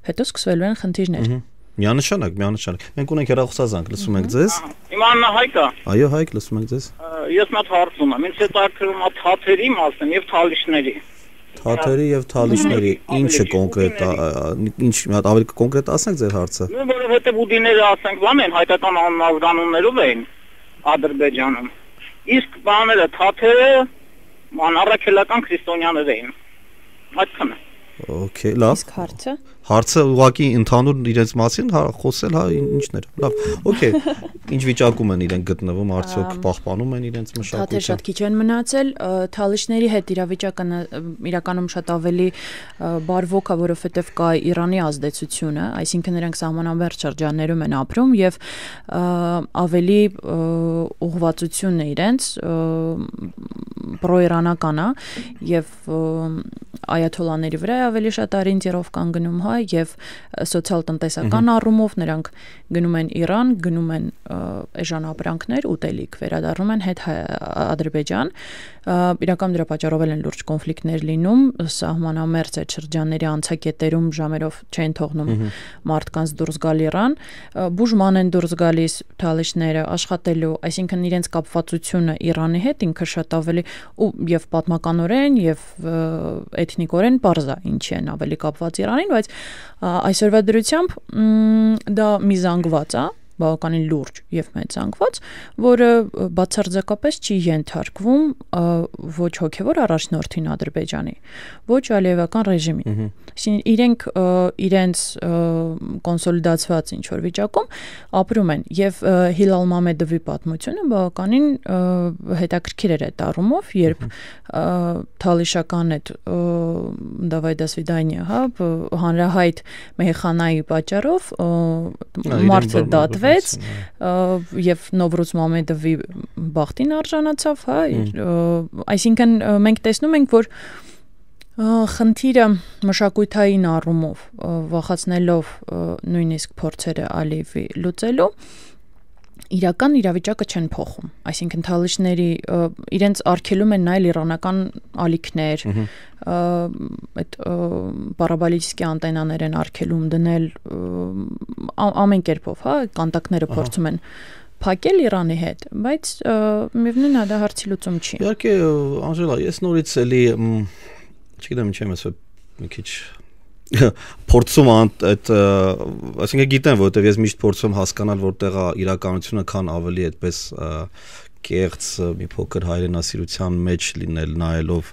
հետո սկսվելու են խնդիրներ։ Ահա Միանշանակ, միանշանակ։ Մենք ունենք հեռախոսազանգ, լսում ենք ձեզ։ Իմ անունը Հայկ է։ Այո, Հայկ, լսում ենք ձեզ։ Ես մտ հարցում եմ, ինձ հետաքրում է թաթերի մասն եւ թալիշների։ Թաթերի եւ թալիշների ինչը կոնկրետ ինչ հատ ավելի կոնկրետ ասենք ձեր հարցը։ Որովհետեւ ուդիները ասենք, բան են հայկական անվանումներով էին Ադրբեջանում։ Իսկ բաները թաթերը անառաքելական քրիստոնյաներ էին։ Այդքանը։ Okay, լավ։ Իսկ հարցը։ Հարցը ուղղակի ընդհանուր իրենց մասին հա, խոսել, հա, ինչն էր։ Լավ։ Okay։ Ինչ վիճակում են իրենք գտնվում, արդյոք պահպանում են իրենց մշակույթը։ Թաթե շատ քիչ են մնացել, թալիշների հետ իրավիճակը իրականում շատ ավելի բարվոք է, որովհետև կա Իրանի ազդեցությունը, այսինքն նրանք սահմանաբեր շրջաններում են ապրում եւ ավելի ուղղվածությունն է իրենց պրոիրանական է եւ այաթոլաների վրա ավելի շատ օրենտիրով կան գնում, հա, եւ սոցիալ-տնտեսական առումով նրանք գնում են Իրան, գնում են այժմ ապրանքներ, ուտելիք, վերադառնում են հետ Ադրբեջան։ Իրական դրա պատճառով են լուրջ կոնֆլիկտներ լինում, սահմանամերձ է շրջանների անցակետերում ժամերով չեն թողնում մարդկանց դուրս գալ Իրան, բուժման են դուրս գալիս թալիշները աշխատելու, այսինքն իրենց կապվածությունը Իրանի հետ ինքը շատ ավելի ու եւ պատմականորեն եւ էթնիկորեն parza ինչ են ավելի կապված Իրանին, բայց այսօրվա դրությամբ դա միզանգված է, բավականին լուրջ եւ մեծանքված, որը բացարձակապես չի ենթարկվում ոչ հոգեվոր առաջնորդին Ադրբեջանի, ոչ ալիևական ռեժիմին։ Այսինքն իրենք իրենց կոնսոլիդացված ինչ որ վիճակում ապրում են եւ Հիլալ Մամեդովի պատմությունը բավականին հետաքրքիր էր այդ առումով, երբ թալիշական այդ Դավայդա Սվիդանիա, հա, հանրահայտ մեխանայի պատճառով մարտը դատ ստեղծվեց հա, հա, հա։ եւ Նովրուզ Մամեդովի բախտին արժանացավ, հա, այսինքն մենք տեսնում ենք, որ խնդիրը մշակութային առումով վախացնելով նույնիսկ փորձերը Ալիևի լուծելու իրական իրավիճակը չեն փոխում։ Այսինքն թալիշների իրենց արկելում են նայել իրանական ալիքներ, այդ պարաբոլիզկի անտենաներ են արկելում դնել ամեն կերպով, հա, կոնտակտները փորձում են փակել Իրանի հետ, բայց միևնույնն է դա հարցի լուծում չի։ Իհարկե, Անժելա, ես նորից էլի չգիտեմ ինչի՞ եմ ասել, մի քիչ փորձում այդ այսինքն գիտեմ որովհետև ես միշտ փորձում հասկանալ որտեղ է իրականությունը քան ավելի այդպես կեղծ մի փոքր հայրենասիրության մեջ լինել նայելով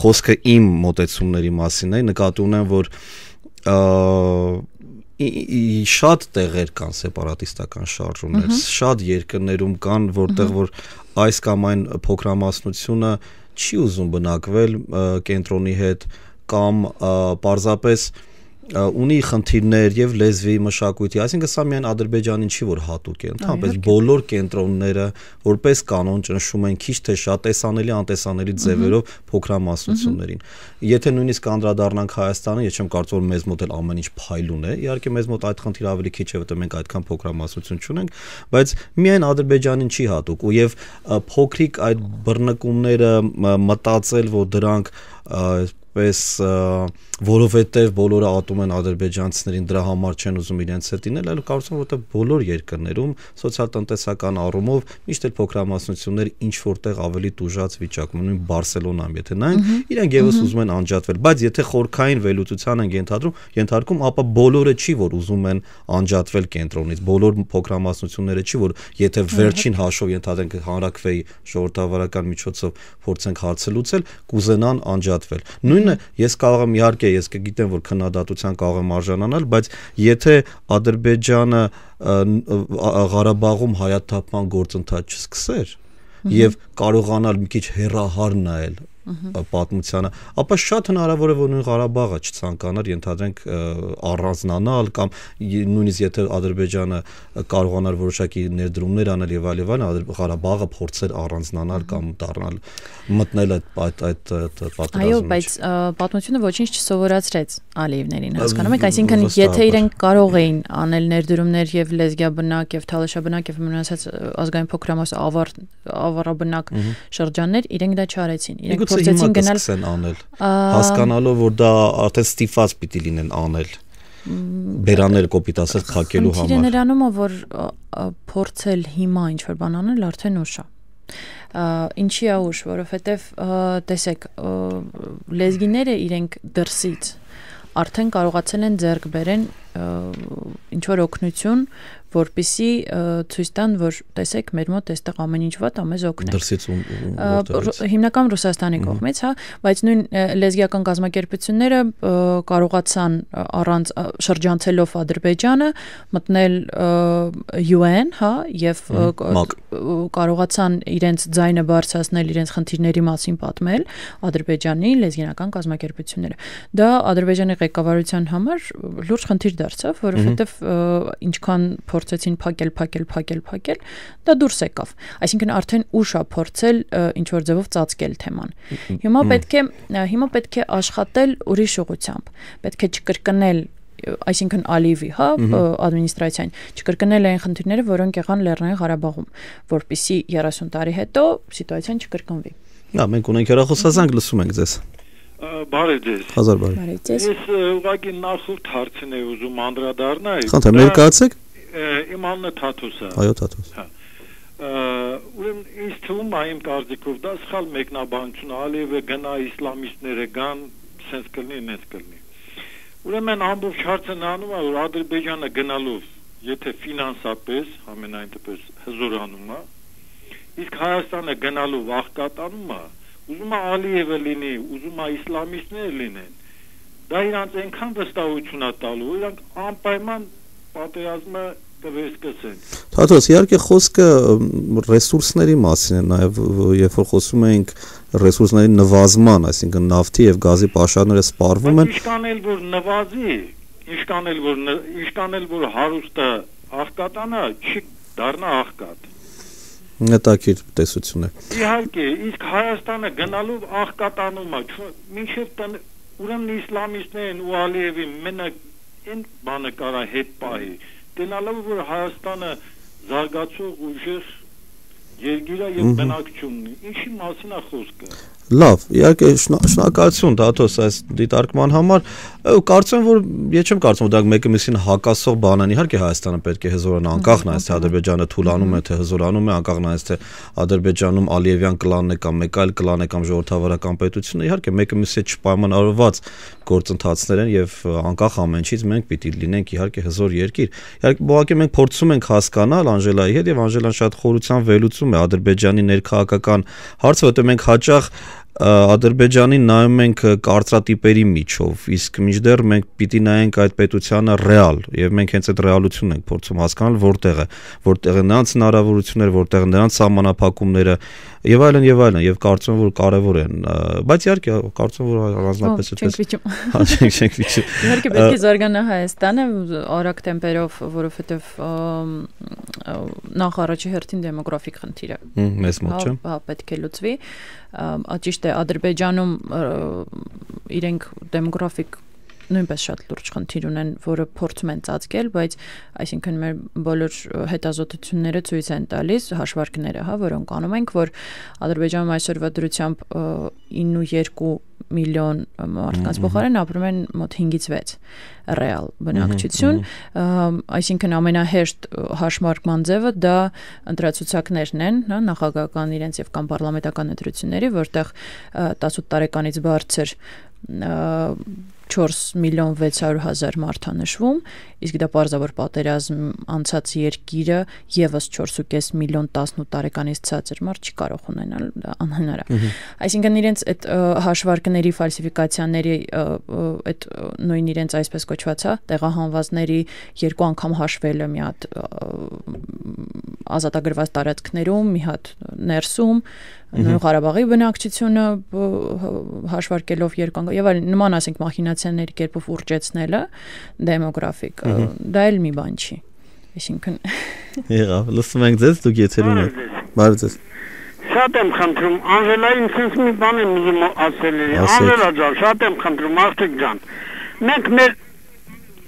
խոսքը իմ մտածումների մասին է նկատի ունեմ որ շատ տեղեր կան սեպարատիստական շարժումներ, շատ երկրներում կան, որտեղ որ այս կամ այն փոքրամասնությունը չի ուզում բնակվել կենտրոնի հետ, կամ պարզապես ունի խնդիրներ եւ լեզվի մշակույթի, այսինքն սա միայն Ադրբեջանին չի որ հատուկ է, ընդհանրապես բոլոր կենտրոնները որպես կանոն ճնշում են քիչ թե շատ տեսանելի անտեսանելի ձևերով փոքրամասնություններին։ Եթե նույնիսկ անդրադառնանք Հայաստանը, ես չեմ կարծում որ մեզ մոտ էլ ամեն ինչ փայլուն է։ Իհարկե մեզ մոտ այդ խնդիրը ավելի քիչ է, որտեղ մենք այդքան փոքրամասնություն չունենք, բայց միայն Ադրբեջանին չի հատուկ ու եւ փոքրիկ այդ բռնկումները մտածել, որ դրանք with uh, որովհետև բոլորը ատում են ադրբեջանցիներին դրա համար չեն ուզում իրենց հետ ինել, այլ կարծում եմ որտեղ բոլոր երկրներում սոցիալ-տնտեսական առումով միշտ էլ փոքրամասնություններ ինչ որտեղ ավելի դժուժած վիճակում նույն Բարսելոնան, եթե նայենք, իրանք եւս ուզում են անջատվել, բայց եթե խորքային վերլուծության են ենթադրում, ենթարկում, ապա բոլորը չի որ ուզում են անջատվել կենտրոնից, բոլոր փոքրամասնությունները չի որ եթե վերջին հաշով ենթադրենք հանրակրվեի ժողովրդավարական միջոցով փորձենք հարցելուցել, կուզենան անջատվել։ Նույնը ես կարող եմ իհարկե է, ես կգիտեմ, որ քննադատության կարող եմ արժանանալ, բայց եթե Ադրբեջանը Ղարաբաղում հայաթափման գործընթաց չսկսեր, եւ կարողանալ մի քիչ հերահար նայել պատմությանը, ապա շատ հնարավոր է որ նույն Ղարաբաղը չցանկանար ենթադրենք առանձնանալ կամ նույնիսկ եթե Ադրբեջանը կարողանար որոշակի ներդրումներ անել եւ այլ եւ այլ Ղարաբաղը փորձեր առանձնանալ կամ դառնալ մտնել այդ այդ պատերազմում։ Այո, բայց պատմությունը ոչինչ չսովորացրեց Ալիևներին, հասկանում եք, այսինքն եթե իրենք կարող էին անել ներդրումներ եւ լեզգիաբնակ եւ թալաշաբնակ եւ մնացած ազգային փոքրամաս ավար ավարաբնակ շրջաններ, իրենք դա չարեցին։ Իրենք գործեցին գնալ սկսեն անել հասկանալով որ դա արդեն ստիփած պիտի լինեն անել բերաներ կոպիտ ասած քակելու համար։ Ինչի նրանում է որ փորձել հիմա ինչ որ բան անել արդեն ուշ է։ Ինչի է ուշ, որովհետև տեսեք լեզգիները իրենք դրսից արդեն կարողացել են ձեռք բերեն ինչ որ օգնություն, որբիսի ցույց տան, որ տեսեք, մեր մոտ այստեղ ամեն ինչ վատ, ամեզ օգնեն։ Դրսից ու հիմնական Ռուսաստանի կողմից, հա, բայց նույն լեզգիական գազམ་ակերպությունները կարողացան առանց շրջանցելով Ադրբեջանը մտնել UN, հա, եւ կարողացան իրենց ձայնը բարձրացնել, իրենց խնդիրների մասին պատմել Ադրբեջանի լեզգիական գազམ་ակերպությունները։ Դա Ադրբեջանի ղեկավարության համար լուրջ խնդիր դարձավ, որովհետև ինչքան փորձեցին փակել, փակել, փակել, փակել, դա դուրս եկավ։ Այսինքն արդեն ուշ է փորձել ինչ որ ձևով ծածկել թեման։ Հիմա պետք է հիմա պետք է աշխատել ուրիշ ուղությամբ։ Պետք է չկրկնել այսինքն ալիվի, հա, ադմինիստրացիան չկրկնել այն խնդիրները, որոնք եղան Լեռնային Ղարաբաղում, որpիսի 30 տարի հետո սիտուացիան չկրկնվի։ Դա հա, մենք ունենք հեռախոսազանգ լսում ենք ձեզ։ Բարև ձեզ։ Հազար բարև։ Բարև ձեզ։ Ես ուղղակի նախորդ հարցն եմ ուզում անդրադառնալ։ Խնդրեմ, ներկայացեք։ Իմ անունը Թաթուս է։ Այո, Թաթուս։ Հա։ Ուրեմն ինձ թվում է իմ կարծիքով դա սխալ մեկնաբանություն է, ալևը գնա իսլամիստները գան, սենց կլինի, նենց կլինի։ Ուրեմն ամբողջ հարցը նանում է, որ Ադրբեջանը գնալով, եթե ֆինանսապես, ամենայն դեպս հզորանում է, իսկ Հայաստանը գնալով աղքատանում է, ուզում է Ալիևը լինի, ուզում է իսլամիստները լինեն։ Դա իրանց այնքան վստահություն է տալու, իրանք անպայման պատերազմը կվերսկսեն։ Թաթոս, իհարկե խոսքը ռեսուրսների մասին է, նաև երբ որ խոսում ենք ռեսուրսների նվազման, այսինքն նավթի եւ գազի պաշարները սպառվում են։ Ինչքան էլ որ նվազի, ինչքան էլ որ ինչքան էլ որ հարուստը աղկատանա, չի դառնա աղկատ հետաքրքիր տեսություն է։ Իհարկե, իսկ Հայաստանը գնալով աղկատանում է, մինչև ուրեմն իսլամիստներն ու Ալիևի մենակ այն բանը կարա հետ պահի։ Տենալով որ Հայաստանը զարգացող ուժեղ Երգիրա եւ բնակչությունն։ Ինչի մասին է խոսքը։ Լավ, իհարկե շնորհակալություն Դաթոս այս դիտարկման համար։ Կարծեմ որ ես չեմ կարծում դա մեկը միսին հակասող բան են։ Իհարկե Հայաստանը պետք է հզորան անկախ նայես թե Ադրբեջանը թուլանում է, թե հզորանում է, անկախ նայես թե Ադրբեջանում Ալիևյան կլանն է կամ մեկ այլ կլան է կամ ժողովրդավարական պետությունը, իհարկե մեկը միսի չպայմանավորված գործընթացներ են եւ անկախ ամենից մենք պիտի լինենք իհարկե հզոր երկիր։ Իհարկե բողոքի մենք փորձում ենք հասկանալ Անժելայի հետ եւ Անժելան շատ խորությամբ վերլուծում արտահայտում է ադրբեջանի ներքաղաքական հարցը, որտեղ մենք հաճախ Ադրբեջանին նայում ենք կարծրատիպերի միջով, իսկ միջդեռ մենք պիտի նայենք այդ պետությանը ռեալ, եւ մենք հենց այդ ռեալությունն ենք փորձում հասկանալ որտեղ է, որտեղ են նրանց հնարավորությունները, որտեղ են նրանց սահմանափակումները եւ այլն եւ այլն եւ կարծում եմ որ կարեւոր են, բայց իհարկե կարծում եմ որ առանձնապես այդպես (laughs) չենք չենք վիճում։ Իհարկե պետք է զարգանա Հայաստանը արագ տեմպերով, որովհետեւ նախ առաջի հերթին դեմոգրաֆիկ խնդիրը։ Մեզ մոտ չէ։ Հա, հա պետք է լուծվի ճիշտ է Ադրբեջանում իրենք դեմոգրաֆիկ նույնպես շատ լուրջ խնդիր ունեն, որը փորձում են ծածկել, բայց այսինքն մեր բոլոր հետազոտությունները ցույց են տալիս հաշվարկները, հա, որոնք անում ենք, որ Ադրբեջանում այսօրվա դրությամբ 9.2 միլիոն մարդկանց փոխարեն ապրում են մոտ 5-ից 6 ռեալ բնակչություն, այսինքն ամենահեշտ հաշմարկման ձևը դա ընտրացուցակներն են, հա, նախագահական իրենց եւ կամ պարլամենտական ընտրությունների, որտեղ 18 տարեկանից բարձր 4 միլիոն 600 հազար մարդ է նշվում, իսկ դա պարզավոր պատերազմ անցած երկիրը եւս 4.5 միլիոն 18 տարեկանից ցածր մարդ չի կարող ունենալ, դա անհնար է։ Այսինքն իրենց այդ հաշվարկների ֆալսիֆիկացիաների այդ նույն իրենց այսպես կոչված է, հա, տեղահանվածների երկու անգամ հաշվելը մի հատ ազատագրված տարածքներում, մի հատ ներսում, նույն Ղարաբաղի բնակչությունը հաշվարկելով երկանգ եւ այլ նման ասենք մախինացիաների կերպով ուրջեցնելը դեմոգրաֆիկ դա էլ մի բան չի այսինքն եղավ լսում ենք ձեզ դուք եթերում եք բարև ձեզ Շատ եմ խնդրում, Անժելային ցինց մի բան եմ ուզում ասել։ Անժելա ջան, շատ եմ խնդրում, Աստիկ ջան։ Մենք մեր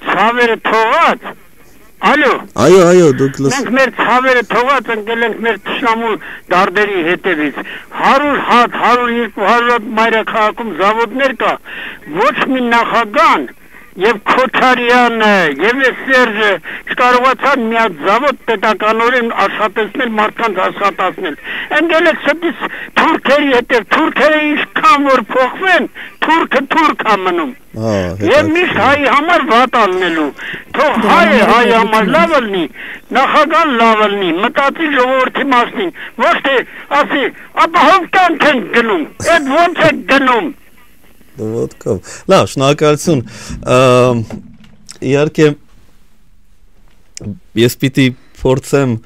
ցավերը թողած Ալո։ Այո, այո, դուք լսում։ Մենք մեր ցավերը թողած ընկել ենք մեր ճշնամու դարբերի հետևից։ 100 հատ, 100, 200 մայրաքաղաքում заводներ կա։ Ոչ մի նախագահ եւ Քոչարյանը եւ Սերժը չկարողացան միած завод պետականորեն աշխատեցնել մարդկանց աշխատացնել։ Ընկել է սպից թուրքերի հետև, թուրքերը ինչքան որ փոխվեն, թուրքը թուրք է մնում։ Հա։ Եվ միշտ հայի համար վատ անելու։ Թող հայը հայ համար լավ լինի, նախագահ լավ լինի, մտածի ժողովրդի մասին, ոչ թե ասի, ապա հով տանք են գնում, այդ ոնց է գնում։ Ոտ կով։ Լավ, շնորհակալություն։ Իհարկե ես պիտի փորձեմ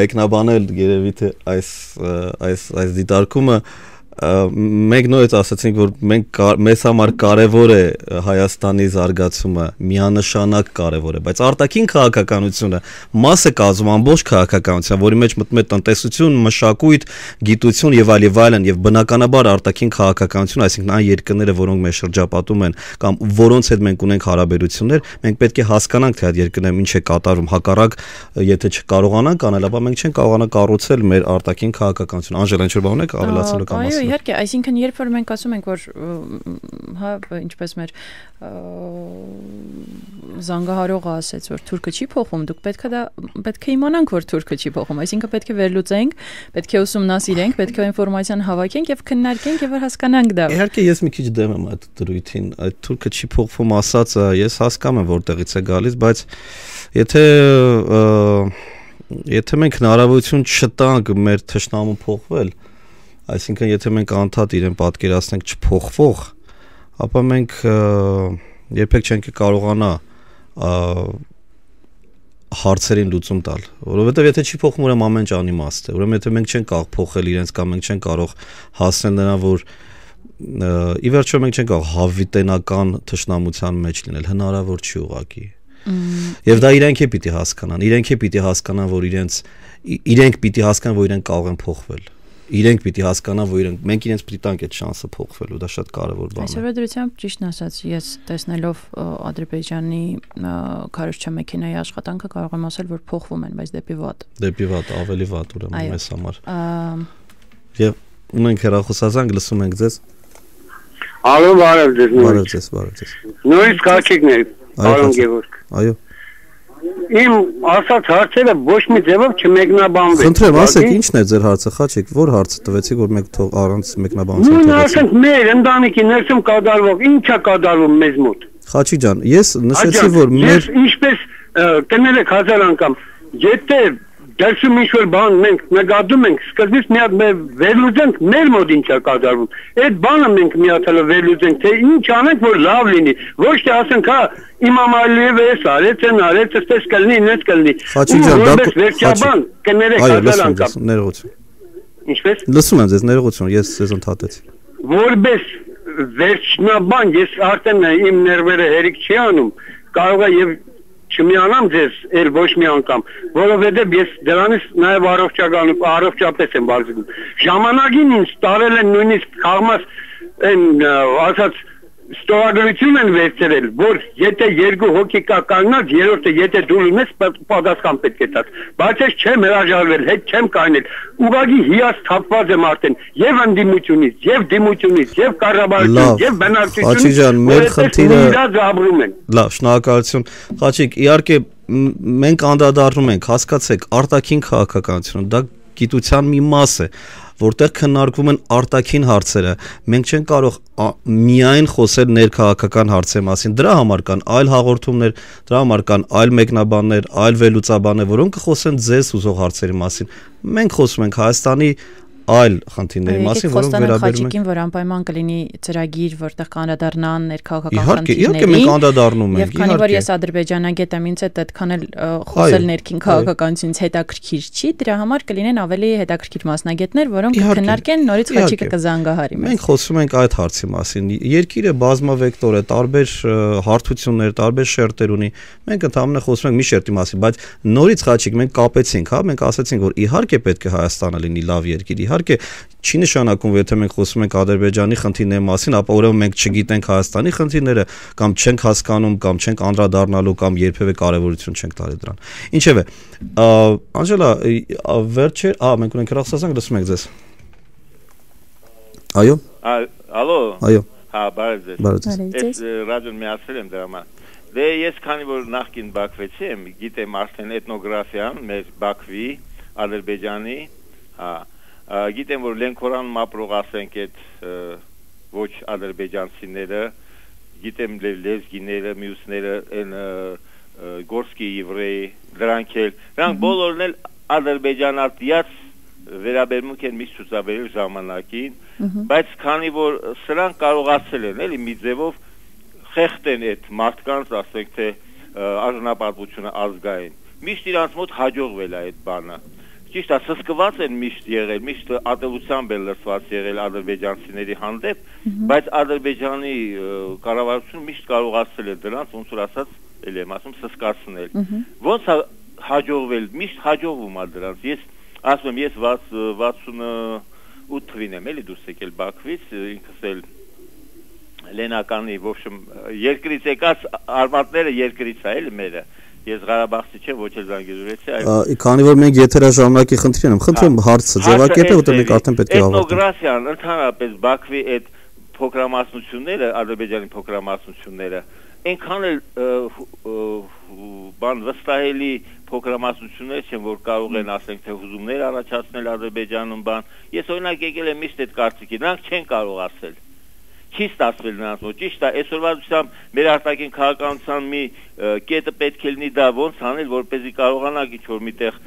մեկնաբանել երևի թե այս այս այս դիտարկումը, այս, այս մենք նորից ասացինք, որ մենք մեզ համար կարևոր է Հայաստանի զարգացումը, միանշանակ կարևոր է, բայց արտաքին քաղաքականությունը մասը կազմում ամբողջ քաղաքականության, որի մեջ մտնում է տնտեսություն, մշակույթ, գիտություն եւ այլ եւ այլն եւ բնականաբար արտաքին քաղաքականությունը, այսինքն այն երկրները, որոնք մեր շրջապատում են կամ որոնց հետ մենք ունենք հարաբերություններ, մենք պետք է հասկանանք, թե այդ երկրներում ինչ է կատարվում, հակառակ եթե չկարողանանք անել, ապա մենք չենք կարողանա կառուցել մեր արտաքին քաղաքականությունը։ Անժել ինչ որ բան ունեք ավելացնելու կամ ասելու։ Իհարկե, այսինքն երբ որ մենք ասում ենք, որ հա, ինչպես մեր զանգահարողը ասեց, որ թուրքը չի փոխում, դուք պետք է դա պետք է իմանանք, որ թուրքը չի փոխում, այսինքն պետք է վերլուծենք, պետք է ուսումնասիրենք, պետք է ինֆորմացիան հավաքենք եւ քննարկենք եւ հասկանանք դա։ Իհարկե, ես մի քիչ դեմ եմ այդ դրույթին, այդ թուրքը չի փոխում ասածը, ես հասկանում եմ որտեղից է գալիս, բայց եթե եթե մենք հնարավորություն չտանք մեր թշնամու փոխվել, Այսինքն, եթե մենք անդադ իրեն պատկերացնենք չփոխվող, ապա մենք երբեք չենք կարողանա հարցերին լուծում տալ, որովհետև եթե չի փոխվում, ուրեմն ամեն ինչ անիմաստ է։ Ուրեմն եթե մենք չենք կարող փոխել իրենց կամ մենք չենք կարող հասնել նրան, որ ի վերջո մենք չենք կարող հավիտենական ճշնամության մեջ լինել, հնարավոր չի ուղակի։ Եվ դա իրենք է պիտի հասկանան, իրենք է պիտի հասկանան, որ իրենց իրենք պիտի հասկանան, որ իրենք կարող են փոխվել իրենք պիտի հասկանան, որ իրենք մենք իրենց պիտի տանք այդ շանսը փոխվելու, դա շատ կարևոր բան է։ Այսօրվա դրությամբ ճիշտն ասած, ես տեսնելով Ադրբեջանի քարոշչա մեքենայի աշխատանքը կարող եմ ասել, որ փոխվում են, բայց դեպի վատ։ Դեպի վատ, ավելի վատ ուրեմն մեզ համար։ Եվ ունենք հերախոսազանգ, լսում ենք ձեզ։ Ալո, բարև ձեզ։ Բարև ձեզ, բարև ձեզ։ Նույնիսկ ակիկներ, պարոն Գևորգ։ Այո իմ ասած հարցերը ոչ մի ձևով չմեկնաբանվեն։ Խնդրեմ, ասեք, ի՞նչն է ձեր հարցը, Խաչիկ, որ հարցը տվեցիք, որ մեկ թող առանց մեկնաբանության։ Նույն ասենք, մեր ընտանիքի ներսում կատարվող ի՞նչ է կատարվում մեզ մոտ։ Խաչի ջան, ես նշեցի, որ մեր ինչպես կներեք հազար անգամ, եթե Դերսում ինչ որ բան մենք նկատում ենք, սկզբից մի հատ մեր վերլուծենք մեր մոտ ինչա կատարվում։ Այդ բանը մենք միացելով վերլուծենք, թե ինչ անենք, որ լավ լինի, ոչ թե ասենք, հա, Իմամ Ալիևը էս արեց, այն արեց, այսպես կլինի, այնպես կլինի։ Խաչի ջան, դա վերջաբան կներեք հազար անգամ։ Ներողություն։ Ինչպես։ Լսում եմ ձեզ, ներողություն, ես ձեզ ընդհատեցի։ Որբես վերջնաբան ես արդեն իմ ներվերը հերիք չի անում կարող է եւ չմիանամ ձեզ այլ ոչ մի անգամ, որովհետև ես դրանից նաև առողջական առողջապես եմ բարձրում։ Ժամանակին ինձ տարել են նույնիսկ խաղմաս այն ասած ստորագրություն են վերցրել, որ եթե երկու հոգի կա կանգնած, երրորդը եթե դու լինես, պատասխան պետք է տաս։ Բայց ես չեմ հրաժարվել, հետ չեմ կանգնել։ Ուղղակի հիաս թափված եմ արդեն եւ անդիմությունից, եւ դիմությունից, եւ կառավարությունից, եւ բնակչությունից։ Խաչի ջան, մեր խնդիրը զաբրում են։ Լավ, շնորհակալություն։ Խաչիկ, իհարկե մենք անդրադառնում ենք, հասկացեք, արտաքին քաղաքականությունը դա գիտության մի մաս է որտեղ քննարկվում են արտաքին հարցերը։ Մենք չենք կարող միայն խոսել ներքաղաքական հարցի մասին։ Դրա համար կան այլ հաղորդումներ, դրա համար կան այլ մեկնաբաններ, այլ վերլուծաբաններ, որոնք կխոսեն ձեզ հուզող հարցերի մասին։ Մենք խոսում ենք Հայաստանի այլ խնդիրների մասին, որոնք վերաբերում են Խաչիկին, որ անպայման կլինի ծրագիր, որտեղ կանրադառնան ներքաղաքական խնդիրներին։ Իհարկե, իհարկե մենք անդրադառնում ենք։ Եվ քանի որ ես ադրբեջանագետ եմ, ինձ հետ այդքան էլ խոսել ներքին քաղաքականությունից հետաքրքիր չի, դրա համար կլինեն ավելի հետաքրքիր մասնագետներ, որոնք կքննարկեն նորից Խաչիկը կզանգահարի մեզ։ Մենք խոսում ենք այդ հարցի մասին։ Երկիրը բազմավեկտոր է, տարբեր հարթություններ, տարբեր շերտեր ունի։ Մենք ընդհանրապես խոսում ենք մի շերտի մասին, բայց նորից Խաչիկ մենք կապեցինք, հա, մենք ասացինք, որ իհարկե պետք է Հայաստանը լինի լավ երկիր, իհարկե իհարկե չի նշանակում, եթե մենք խոսում ենք Ադրբեջանի խնդիրների մասին, ապա ուրեմն մենք չգիտենք Հայաստանի խնդիրները կամ չենք հասկանում կամ չենք անդրադառնալու կամ երբևէ կարևորություն չենք տալի դրան։ Ինչևէ, Անջելա, վերջեր, ա, մենք ունենք հեռախոսազանգ, լսում եք ձեզ։ Այո։ Ալո։ Այո։ Հա, բարև ձեզ։ Բարև ձեզ։ Ես ռադիոն միացել եմ դրա համար։ Դե ես քանի որ նախքին Բաքվեցի եմ, գիտեմ արդեն էթնոգրաֆիան մեր Բաքվի, Ադրբեջանի, հա, Գիտեմ, որ Լենքորանում ապրող ասենք այդ ոչ ադրբեջանցիները, գիտեմ լեզգիները, մյուսները, այն Գորսկի եվրեի, դրանք էլ, դրանք բոլորն էլ ադրբեջանատյաց վերաբերմունք են միշտ ցուցաբերել ժամանակին, բայց քանի որ սրանք կարողացել են էլի մի ձևով խեղտ են այդ մարդկանց, ասենք թե արժանապատվությունը ազգային։ Միշտ իրանց մոտ հաջողվել է այդ բանը։ Ա ճիշտ է, սսկված են միշտ եղել, միշտ ատելությամբ են լրված եղել ադրբեջանցիների հանդեպ, բայց ադրբեջանի կառավարությունը միշտ կարողացել է դրանց ոնց որ ասած, էլ եմ ասում, սսկացնել։ Ոնց հաջողվել, միշտ հաջողվում է դրանց։ Ես ասում եմ, ես 68 թվին եմ էլի դուրս եկել Բաքվից, ինքս էլ Լենականի, в общем, երկրից եկած արմատները երկրից է էլ մերը։ Ա ես Ղարաբաղցի չեմ, ոչ էլ Զանգեզուրեցի, այլ Քանի որ մենք եթերաժամանակի խնդրին եմ, խնդրեմ հա, հարցը ձևակերպե, որտեղ մենք արդեն պետք է հավաքենք։ Էթնոգրաֆիան ընդհանրապես Բաքվի այդ փոքրամասնությունները, Ադրբեջանի փոքրամասնությունները, այնքան էլ բան վստահելի փոքրամասնություններ չեն, որ կարող են ասենք թե հուզումներ առաջացնել Ադրբեջանում բան։ Ես օրինակ եկել եմ միշտ այդ կարծիքի, նրանք չեն կարող ասել չի ստացվել նրանց մոտ։ Ճիշտ է, այսօրվա դուսամ մեր արտաքին քաղաքականության մի կետը պետք է լինի դա ոնց անել, որպեսզի կարողանանք ինչ-որ միտեղ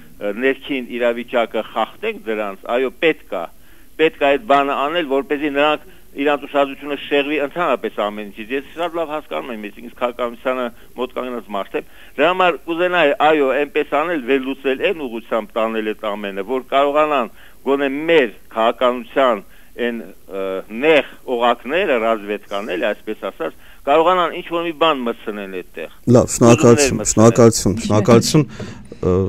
ներքին իրավիճակը խախտենք դրանց։ Այո, պետք է։ Պետք է այդ բանը անել, որպեսզի նրանք իրանց ուշադրությունը շեղվի ընդհանրապես ամեն ինչից։ Ես շատ լավ հասկանում եմ, ես ինքս քաղաքականությանը մոտ կանգնած մարդ եմ։ Դրա համար կուզենայի, այո, այնպես անել, վերլուծել այն ուղությամբ տանել այդ ամենը, որ կարողանան գոնե մեր քաղաքականության այն նեղ օղակները, ռազմավետկաները, այսպես ասած, կարողանան ինչ որ մի բան մտցնել այդտեղ։ Լավ, շնորհակալություն, շնորհակալություն, շնորհակալություն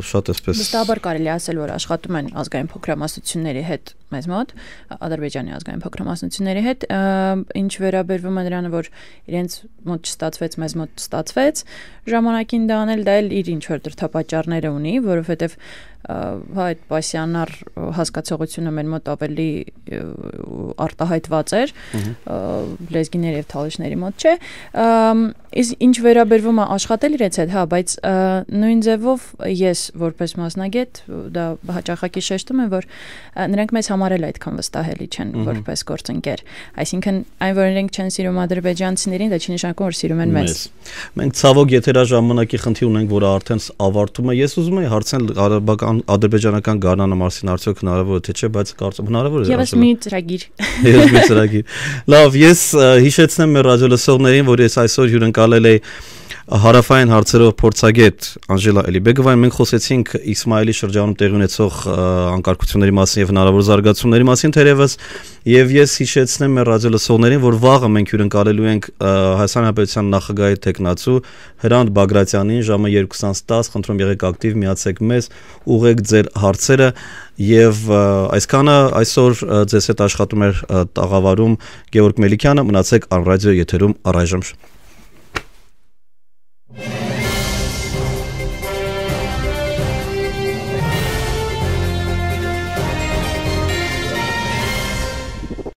շատ էսպես։ Վստահաբար կարելի ասել, որ աշխատում են ազգային փոքրամասնությունների հետ մեզ մոտ Ադրբեջանի ազգային փոքրամասնությունների հետ, ինչ վերաբերվում է նրան, որ իրենց մոտ չստացվեց, մեզ մոտ ստացվեց, ժամանակին դա անել, դա էլ իր ինչ որ դրթապաճառները ունի, որովհետև հա այդ պասիանար հասկացողությունը մեր մոտ ավելի արտահայտված էր լեզգիների եւ թալիշների մոտ չէ իսկ ինչ վերաբերվում է աշխատել իրենց հետ հա բայց նույն ձևով ես որպես մասնագետ դա հաճախակի շեշտում եմ որ նրանք մեզ համար համար էլ այդքան վստահելի չեն որպես գործընկեր։ Այսինքն այն որ իրենք չեն սիրում ադրբեջանցիներին, դա չի նշանակում որ սիրում են մեզ։ Մենք ցավոք եթե դա ժամանակի խնդիր ունենք, որը արդեն ավարտում է։ Ես ուզում եի հարցնել արաբական ադրբեջանական գարնանը մասին արդյոք հնարավոր է թե չէ, բայց կարծում հնարավոր է։ Եվս մի ծրագիր։ (laughs) Եվս մի ծրագիր։ Լավ, ես հիշեցնեմ մեր ռադիոլսողներին, որ ես այսօր հյուրընկալել եի հարավային հարցերով փորձագետ Անժելա Էլիբեգովային մենք խոսեցինք Իսմայելի շրջանում տեղի ունեցող անկարգությունների մասին եւ հնարավոր զարգացումների զարգացումների մասին թերևս եւ ես հիշեցնեմ մեր ռադիոլսողներին, որ վաղը մենք հյուրընկալելու ենք Հայաստան Հանրապետության նախագահի տեխնացու Հրանտ Բագրատյանին ժամը 2:10, խնդրում եղեք ակտիվ միացեք մեզ, ուղեք ձեր հարցերը եւ այսքանը այսօր ձեզ հետ աշխատում էր տաղավարում Գևորգ Մելիքյանը, մնացեք անրադիո եթերում առայժմ